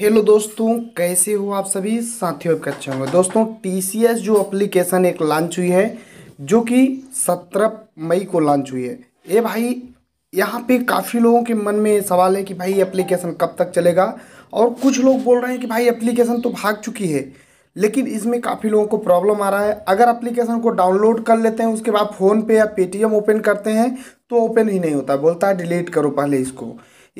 hello दोस्तों कैसे हो आप सभी साथियों के अच्छे होंगे दोस्तों टीसीएस जो एप्लीकेशन एक लॉन्च हुई है जो कि सत्रह मई को लॉन्च हुई है ये भाई यहाँ पे काफ़ी लोगों के मन में सवाल है कि भाई एप्लीकेशन कब तक चलेगा और कुछ लोग बोल रहे हैं कि भाई एप्लीकेशन तो भाग चुकी है लेकिन इसमें काफ़ी लोगों को प्रॉब्लम आ रहा है अगर एप्लीकेशन को डाउनलोड कर लेते हैं उसके बाद फ़ोन पे या पेटीएम ओपन करते हैं तो ओपन ही नहीं होता बोलता है डिलीट करो पहले इसको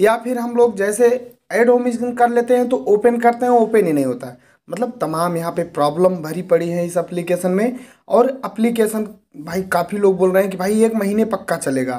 या फिर हम लोग जैसे एड स्क्रीन कर लेते हैं तो ओपन करते हैं ओपन ही नहीं होता है मतलब तमाम यहाँ पे प्रॉब्लम भरी पड़ी है इस एप्लीकेशन में और एप्लीकेशन भाई काफ़ी लोग बोल रहे हैं कि भाई एक महीने पक्का चलेगा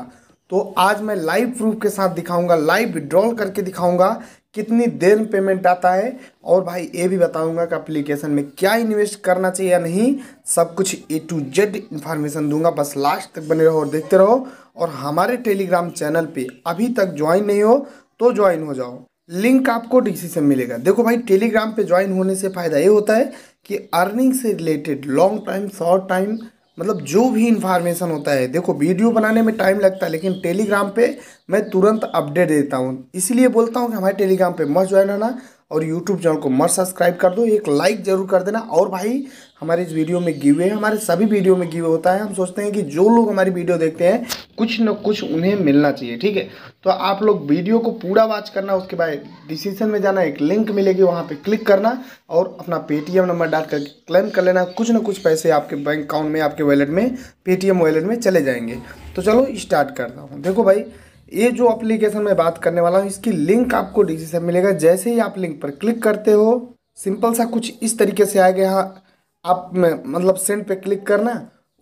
तो आज मैं लाइव प्रूफ के साथ दिखाऊंगा लाइव विड्रॉल करके दिखाऊंगा कितनी देर में पेमेंट आता है और भाई ये भी बताऊंगा कि एप्लीकेशन में क्या इन्वेस्ट करना चाहिए या नहीं सब कुछ ए टू जेड इन्फॉर्मेशन दूंगा बस लास्ट तक बने रहो और देखते रहो और हमारे टेलीग्राम चैनल पे अभी तक ज्वाइन नहीं हो तो ज्वाइन हो जाओ लिंक आपको डीसी से मिलेगा देखो भाई टेलीग्राम पे ज्वाइन होने से फ़ायदा ये होता है कि अर्निंग से related long time short time मतलब जो भी इन्फॉर्मेशन होता है देखो वीडियो बनाने में टाइम लगता है लेकिन टेलीग्राम पे मैं तुरंत अपडेट देता हूँ इसीलिए बोलता हूँ कि हमारे टेलीग्राम पे मस्ट ज्वाइन होना और यूट्यूब चैनल को मत सब्सक्राइब कर दो एक लाइक जरूर कर देना और भाई हमारे इस वीडियो में गिवे है हमारे सभी वीडियो में गिवे होता है हम सोचते हैं कि जो लोग हमारी वीडियो देखते हैं कुछ न कुछ उन्हें मिलना चाहिए ठीक है तो आप लोग वीडियो को पूरा वॉच करना उसके बाद डिसीजन में जाना एक लिंक मिलेगी वहाँ पर क्लिक करना और अपना पेटीएम नंबर डाल कर क्लेम कर लेना कुछ ना कुछ पैसे आपके बैंक अकाउंट में आपके वॉलेट में पेटीएम वॉलेट में चले जाएंगे तो चलो स्टार्ट करता हूँ देखो भाई ये जो एप्लीकेशन मैं बात करने वाला हूँ इसकी लिंक आपको डिस्क्रिप्शन में मिलेगा जैसे ही आप लिंक पर क्लिक करते हो सिंपल सा कुछ इस तरीके से आएगा यहाँ आप मतलब सेंड पे क्लिक करना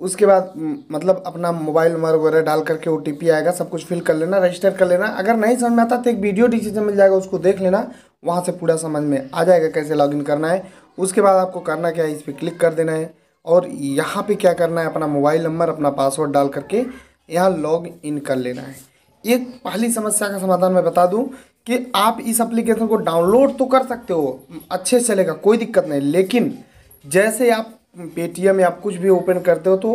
उसके बाद मतलब अपना मोबाइल नंबर वगैरह डाल करके ओ आएगा सब कुछ फिल कर लेना रजिस्टर कर लेना अगर नहीं समझ में आता तो एक वीडियो डिसीजन मिल जाएगा उसको देख लेना वहाँ से पूरा समझ में आ जाएगा कैसे लॉगिन करना है उसके बाद आपको करना क्या है इस पर क्लिक कर देना है और यहाँ पे क्या करना है अपना मोबाइल नंबर अपना पासवर्ड डाल करके यहाँ लॉग इन कर लेना है एक पहली समस्या का समाधान मैं बता दूं कि आप इस एप्लीकेशन को डाउनलोड तो कर सकते हो अच्छे से चलेगा कोई दिक्कत नहीं लेकिन जैसे आप पेटीएम या आप कुछ भी ओपन करते हो तो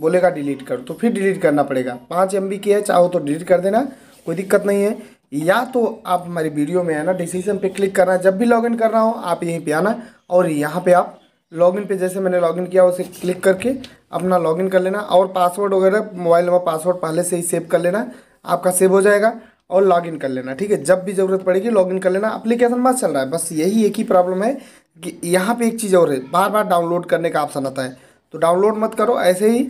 बोलेगा डिलीट कर तो फिर डिलीट करना पड़ेगा पाँच एम बी की है चाहो तो डिलीट कर देना कोई दिक्कत नहीं है या तो आप हमारी वीडियो में आना डिसीजन पे क्लिक करना जब भी लॉगिन कर रहा हो आप यहीं पे आना और यहाँ पे आप लॉगिन पे जैसे मैंने लॉगिन किया उसे क्लिक करके अपना लॉगिन कर लेना और पासवर्ड वगैरह मोबाइल नंबर पासवर्ड पहले से ही सेव कर लेना आपका सेव हो जाएगा और लॉगिन कर लेना ठीक है जब भी ज़रूरत पड़ेगी लॉगिन कर लेना अप्लीकेशन बस चल रहा है बस यही एक ही प्रॉब्लम है कि यहाँ पे एक चीज़ और है बार बार डाउनलोड करने का ऑप्शन आता है तो डाउनलोड मत करो ऐसे ही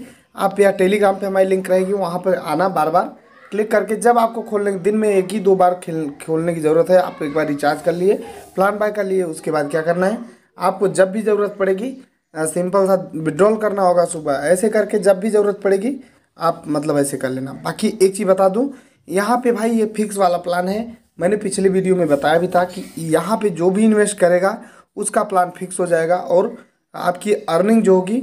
आप या टेलीग्राम पे हमारी लिंक रहेगी वहाँ पर आना बार बार क्लिक करके जब आपको खोलने दिन में एक ही दो बार खेल खोलने की ज़रूरत है आप एक बार रिचार्ज कर लिए प्लान बाय कर लिए उसके बाद क्या करना है आपको जब भी ज़रूरत पड़ेगी सिंपल सा विड्रॉल करना होगा सुबह ऐसे करके जब भी ज़रूरत पड़ेगी आप मतलब ऐसे कर लेना बाकी एक चीज़ बता दूँ यहाँ पे भाई ये फिक्स वाला प्लान है मैंने पिछले वीडियो में बताया भी था कि यहाँ पे जो भी इन्वेस्ट करेगा उसका प्लान फिक्स हो जाएगा और आपकी अर्निंग जो होगी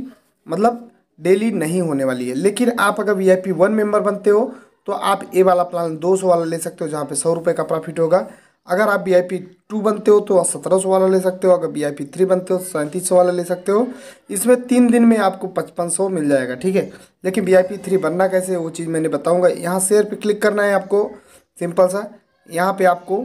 मतलब डेली नहीं होने वाली है लेकिन आप अगर V I P one member बनते हो तो आप ए वाला प्लान दो सौ वाला ले सकते हो जहाँ पे सौ रुपये का प्रॉफिट होगा अगर आप वी आई पी टू बनते हो तो सत्रह सौ वाला ले सकते हो अगर वी आई पी थ्री बनते हो तो सैंतीस सौ वाला ले सकते हो इसमें तीन दिन में आपको पचपन सौ मिल जाएगा ठीक है लेकिन वी आई पी थ्री बनना कैसे है वो चीज़ मैंने बताऊँगा यहाँ शेयर पर क्लिक करना है आपको सिंपल सा यहाँ पर आपको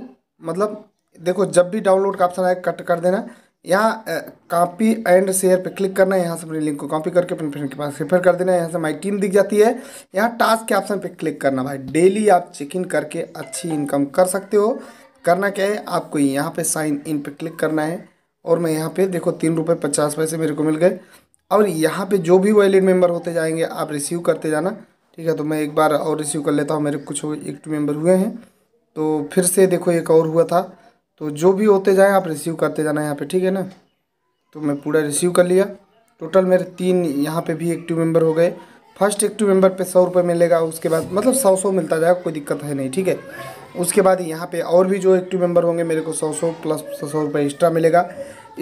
मतलब देखो जब भी डाउनलोड का ऑप्शन आए कट कर देना यहाँ कापी एंड शेयर पर क्लिक करना है यहाँ से अपने लिंक को कॉपी करके अपने फ्रेंड के पास रेफर कर देना है यहाँ से माई टीम दिख जाती है यहाँ टास्क के ऑप्शन पर क्लिक करना भाई डेली आप चेक इन करके अच्छी इनकम कर सकते हो करना क्या है आपको यहाँ पे साइन इन पे क्लिक करना है और मैं यहाँ पे देखो तीन रुपये पचास पैसे मेरे को मिल गए और यहाँ पे जो भी वैलिड मेंबर होते जाएंगे आप रिसीव करते जाना ठीक है तो मैं एक बार और रिसीव कर लेता हूँ मेरे कुछ एक टू मेंबर हुए हैं तो फिर से देखो एक और हुआ था तो जो भी होते जाएँ आप रिसीव करते जाना यहाँ पर ठीक है ना तो मैं पूरा रिसीव कर लिया टोटल मेरे तीन यहाँ पर भी एक्टिव मेम्बर हो गए फर्स्ट एक्टिव मेंबर मेम्बर पे सौ रुपये मिलेगा उसके बाद मतलब सौ सौ मिलता जाएगा कोई दिक्कत है नहीं ठीक है उसके बाद यहाँ पे और भी जो एक्टिव मेंबर होंगे मेरे को सौ सौ प्लस सौ रुपये एक्स्ट्रा मिलेगा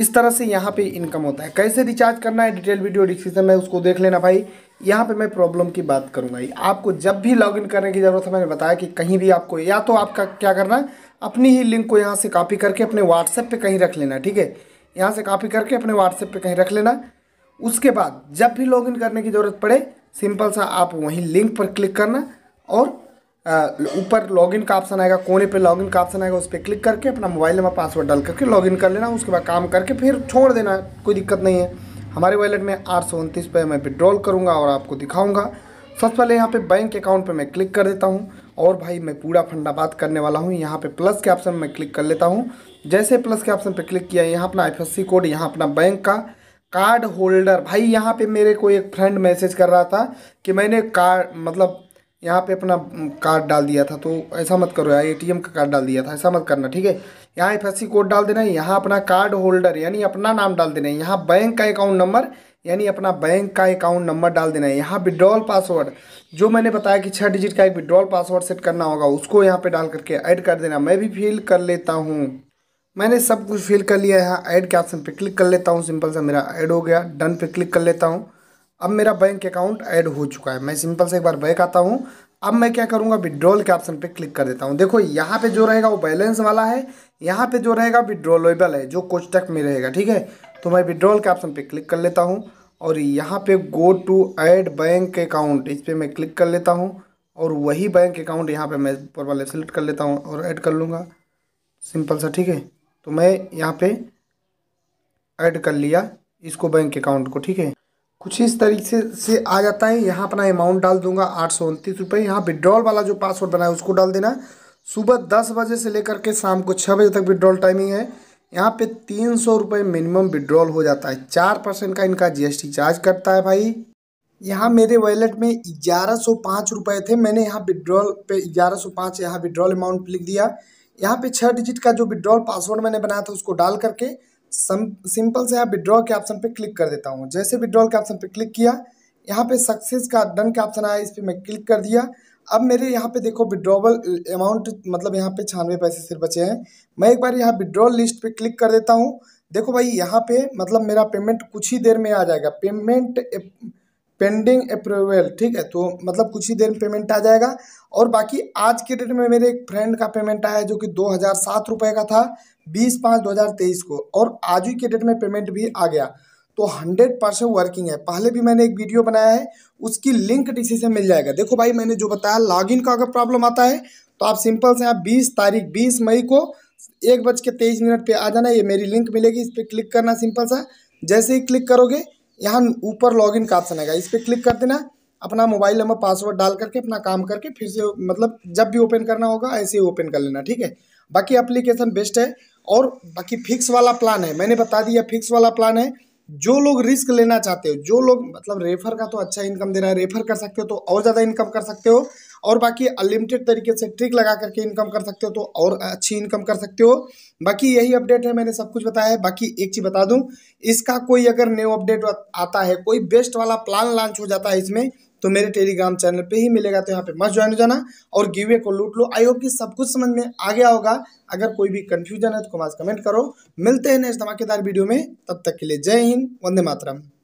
इस तरह से यहाँ पे इनकम होता है कैसे रिचार्ज करना है डिटेल वीडियो डिस्क्रिप्शन में उसको देख लेना भाई यहाँ पे मैं प्रॉब्लम की बात करूँगा आपको जब भी लॉगिन करने की ज़रूरत है मैंने बताया कि कहीं भी आपको या तो आपका क्या करना है अपनी ही लिंक को यहाँ से कॉपी करके अपने व्हाट्सएप पर कहीं रख लेना ठीक है यहाँ से कॉपी करके अपने व्हाट्सएप पर कहीं रख लेना उसके बाद जब भी लॉगिन करने की ज़रूरत पड़े सिंपल सा आप वहीं लिंक पर क्लिक करना और ऊपर लॉगिन का ऑप्शन आएगा कोने पे लॉगिन का ऑप्शन आएगा उस पर क्लिक करके अपना मोबाइल नंबर पासवर्ड डाल करके लॉगिन कर लेना उसके बाद काम करके फिर छोड़ देना कोई दिक्कत नहीं है हमारे वॉलेट में आठ सौ उनतीस पर मैं विड्रॉल करूँगा और आपको दिखाऊँगा सबसे पहले यहाँ पर बैंक अकाउंट पर मैं क्लिक कर देता हूँ और भाई मैं पूरा फंडा बात करने वाला हूँ यहाँ पर प्लस के ऑप्शन में क्लिक कर लेता हूँ जैसे प्लस के ऑप्शन पर क्लिक किया यहाँ अपना आई कोड यहाँ अपना बैंक का कार्ड होल्डर भाई यहाँ पे मेरे को एक फ्रेंड मैसेज कर रहा था कि मैंने कार्ड मतलब यहाँ पे अपना कार्ड डाल दिया था तो ऐसा मत करो यार एटीएम का कार्ड डाल दिया था ऐसा मत करना ठीक है यहाँ एफएससी कोड डाल देना है यहाँ अपना कार्ड होल्डर यानी अपना नाम डाल देना है यहाँ बैंक का अकाउंट नंबर यानी अपना बैंक का अकाउंट नंबर डाल देना है यहाँ विड्रॉल पासवर्ड जो मैंने बताया कि छः डिजिट का एक विड्रॉल पासवर्ड सेट करना होगा उसको यहाँ पर डाल करके ऐड कर देना मैं भी फील कर लेता हूँ मैंने सब कुछ फिल कर लिया है यहाँ ऐड के ऑप्शन पे क्लिक कर लेता हूँ सिंपल सा मेरा ऐड हो गया डन पे क्लिक कर लेता हूँ अब मेरा बैंक अकाउंट ऐड हो चुका है मैं सिंपल से एक बार बैक आता हूँ अब मैं क्या करूँगा विड्रॉल के ऑप्शन पे क्लिक कर देता हूँ देखो यहाँ पे जो रहेगा वो बैलेंस वाला है यहाँ पे जो रहेगा विड्रॉलेबल है जो कुछ तक में रहेगा ठीक है तो मैं विड्रॉल के ऑप्शन पे क्लिक कर लेता हूँ और यहाँ पे go to add bank account इस पर मैं क्लिक कर लेता हूँ और वही बैंक अकाउंट यहाँ पर मैं ऊपर वाले सेलेक्ट कर लेता हूँ और ऐड कर लूँगा सिंपल सा ठीक है तो मैं यहाँ पे ऐड कर लिया इसको बैंक अकाउंट को ठीक है कुछ इस तरीके से आ जाता है यहाँ अपना अमाउंट डाल दूंगा आठ सौ उनतीस रुपये यहाँ विड्रॉल वाला जो पासवर्ड बना है उसको डाल देना सुबह दस बजे से लेकर के शाम को छः बजे तक विड्रॉल टाइमिंग है यहाँ पे तीन सौ रुपये मिनिमम विड्रॉल हो जाता है चार परसेंट का इनका जीएसटी चार्ज करता है भाई यहाँ मेरे वॉलेट में ग्यारह सौ पाँच रुपये थे मैंने यहाँ विड्रॉल पे ग्यारह सौ पाँच यहाँ विड्रॉल अमाउंट लिख दिया यहाँ पे छः डिजिट का जो विड्रॉल पासवर्ड मैंने बनाया था उसको डाल करके सिंपल से यहाँ विड्रॉ के ऑप्शन पे क्लिक कर देता हूँ जैसे विड्रॉल के ऑप्शन पे क्लिक किया यहाँ पे सक्सेस का डन का ऑप्शन आया इस पर मैं क्लिक कर दिया अब मेरे यहाँ पे देखो विड्रॉवल अमाउंट मतलब यहाँ पे छानवे पैसे सिर्फ बचे हैं मैं एक बार यहाँ विड्रॉल लिस्ट पर क्लिक कर देता हूँ देखो भाई यहाँ पे मतलब मेरा पेमेंट कुछ ही देर में आ जाएगा पेमेंट पेंडिंग अप्रूवल ठीक है तो मतलब कुछ ही देर में पेमेंट आ जाएगा और बाकी आज के डेट में मेरे एक फ्रेंड का पेमेंट आया जो कि दो हज़ार सात रुपये का था बीस पाँच दो हज़ार तेईस को और आज ही के डेट में पेमेंट भी आ गया तो हंड्रेड परसेंट वर्किंग है पहले भी मैंने एक वीडियो बनाया है उसकी लिंक टीसी से मिल जाएगा देखो भाई मैंने जो बताया इन का अगर प्रॉब्लम आता है तो आप सिंपल से आप बीस तारीख बीस मई को एक बज के तेईस मिनट पर आ जाना ये मेरी लिंक मिलेगी इस पर क्लिक करना सिंपल सा जैसे ही क्लिक करोगे यहाँ ऊपर लॉगिन का ऑप्शन आएगा इस पर क्लिक कर देना अपना मोबाइल नंबर पासवर्ड डाल करके अपना काम करके फिर से मतलब जब भी ओपन करना होगा ऐसे ही ओपन कर लेना ठीक है बाकी एप्लीकेशन बेस्ट है और बाकी फिक्स वाला प्लान है मैंने बता दिया फिक्स वाला प्लान है जो लोग रिस्क लेना चाहते हो जो लोग मतलब रेफर का तो अच्छा इनकम दे रहा है रेफर कर सकते हो तो और ज़्यादा इनकम कर सकते हो और बाकी अनलिमिटेड तरीके से ट्रिक लगा करके इनकम कर सकते हो तो और अच्छी इनकम कर सकते हो बाकी यही अपडेट है मैंने सब कुछ बताया है बाकी एक चीज़ बता दूं इसका कोई अगर न्यू अपडेट आता है कोई बेस्ट वाला प्लान लॉन्च हो जाता है इसमें तो मेरे टेलीग्राम चैनल पे ही मिलेगा तो यहाँ पे मस्ट ज्वाइन हो जाना और गिवे को लूट लो आई होप कि सब कुछ समझ में आ गया होगा अगर कोई भी कंफ्यूजन है तो कमेंट करो मिलते हैं नेक्स्ट धमाकेदार वीडियो में तब तक के लिए जय हिंद वंदे मातरम